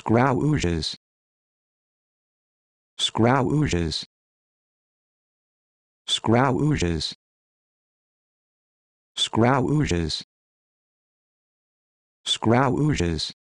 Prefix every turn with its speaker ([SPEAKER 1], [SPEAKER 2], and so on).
[SPEAKER 1] Scrouges. Scrouges. Scrouges. Scrouges. Scrouges.